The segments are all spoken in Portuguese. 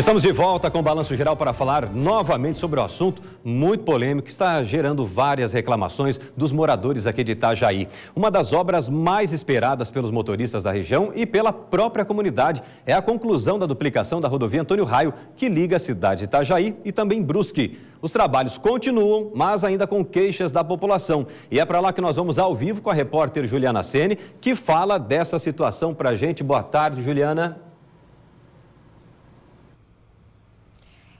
Estamos de volta com o Balanço Geral para falar novamente sobre o assunto muito polêmico que está gerando várias reclamações dos moradores aqui de Itajaí. Uma das obras mais esperadas pelos motoristas da região e pela própria comunidade é a conclusão da duplicação da rodovia Antônio Raio, que liga a cidade de Itajaí e também Brusque. Os trabalhos continuam, mas ainda com queixas da população. E é para lá que nós vamos ao vivo com a repórter Juliana Sene, que fala dessa situação para a gente. Boa tarde, Juliana.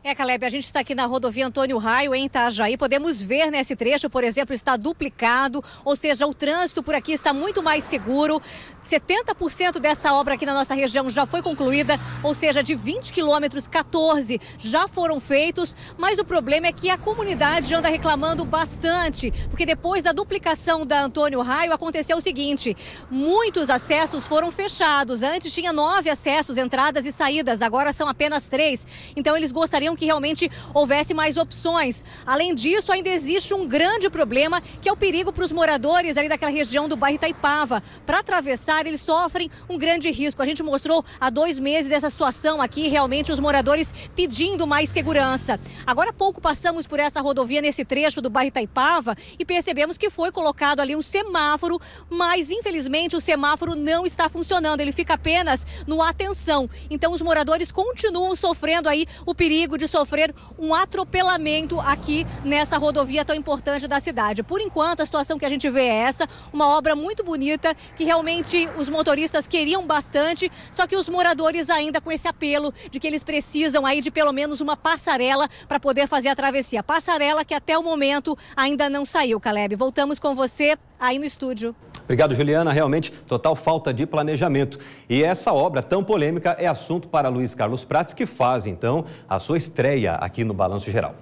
É, Caleb, a gente está aqui na rodovia Antônio Raio, em Itajaí. Podemos ver nesse trecho, por exemplo, está duplicado, ou seja, o trânsito por aqui está muito mais seguro. 70% dessa obra aqui na nossa região já foi concluída, ou seja, de 20 quilômetros, 14 já foram feitos. Mas o problema é que a comunidade anda reclamando bastante, porque depois da duplicação da Antônio Raio aconteceu o seguinte: muitos acessos foram fechados. Antes tinha nove acessos, entradas e saídas, agora são apenas três. Então eles gostariam queriam que realmente houvesse mais opções. Além disso, ainda existe um grande problema que é o perigo para os moradores ali daquela região do bairro Itaipava. Para atravessar, eles sofrem um grande risco. A gente mostrou há dois meses essa situação aqui, realmente os moradores pedindo mais segurança. Agora há pouco passamos por essa rodovia nesse trecho do bairro Itaipava e percebemos que foi colocado ali um semáforo, mas infelizmente o semáforo não está funcionando. Ele fica apenas no atenção. Então os moradores continuam sofrendo aí o perigo de de sofrer um atropelamento aqui nessa rodovia tão importante da cidade. Por enquanto, a situação que a gente vê é essa, uma obra muito bonita que realmente os motoristas queriam bastante, só que os moradores ainda com esse apelo de que eles precisam aí de pelo menos uma passarela para poder fazer a travessia. Passarela que até o momento ainda não saiu, Caleb. Voltamos com você aí no estúdio. Obrigado, Juliana. Realmente, total falta de planejamento. E essa obra tão polêmica é assunto para Luiz Carlos Prates, que faz, então, a sua estreia aqui no Balanço Geral.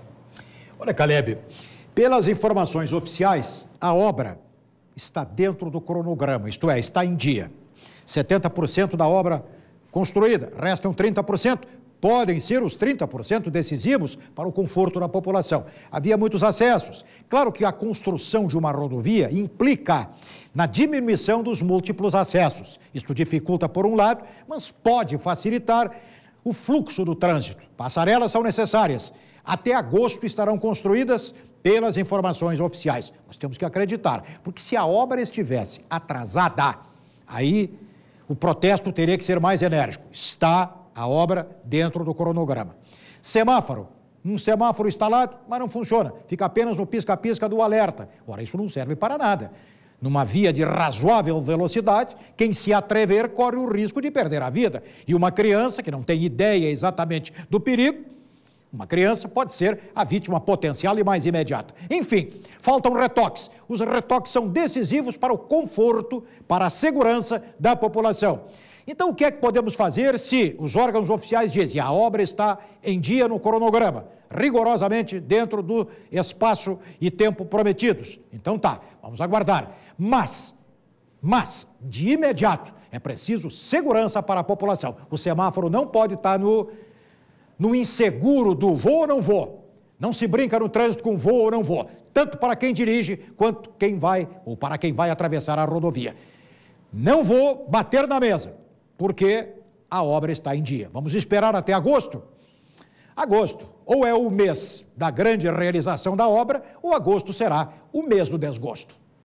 Olha, Caleb, pelas informações oficiais, a obra está dentro do cronograma, isto é, está em dia. 70% da obra construída, restam 30% podem ser os 30% decisivos para o conforto da população. Havia muitos acessos. Claro que a construção de uma rodovia implica na diminuição dos múltiplos acessos. Isto dificulta por um lado, mas pode facilitar o fluxo do trânsito. Passarelas são necessárias. Até agosto estarão construídas pelas informações oficiais. Nós temos que acreditar, porque se a obra estivesse atrasada, aí o protesto teria que ser mais enérgico. Está a obra dentro do cronograma. Semáforo. Um semáforo instalado, mas não funciona. Fica apenas o pisca-pisca do alerta. Ora, isso não serve para nada. Numa via de razoável velocidade, quem se atrever corre o risco de perder a vida. E uma criança que não tem ideia exatamente do perigo, uma criança pode ser a vítima potencial e mais imediata. Enfim, faltam retoques. Os retoques são decisivos para o conforto, para a segurança da população. Então, o que é que podemos fazer se os órgãos oficiais dizem a obra está em dia no cronograma, rigorosamente dentro do espaço e tempo prometidos? Então tá, vamos aguardar. Mas, mas, de imediato, é preciso segurança para a população. O semáforo não pode estar no, no inseguro do vou ou não vou. Não se brinca no trânsito com vou ou não vou, tanto para quem dirige quanto quem vai ou para quem vai atravessar a rodovia. Não vou bater na mesa porque a obra está em dia. Vamos esperar até agosto. Agosto, ou é o mês da grande realização da obra, ou agosto será o mês do desgosto.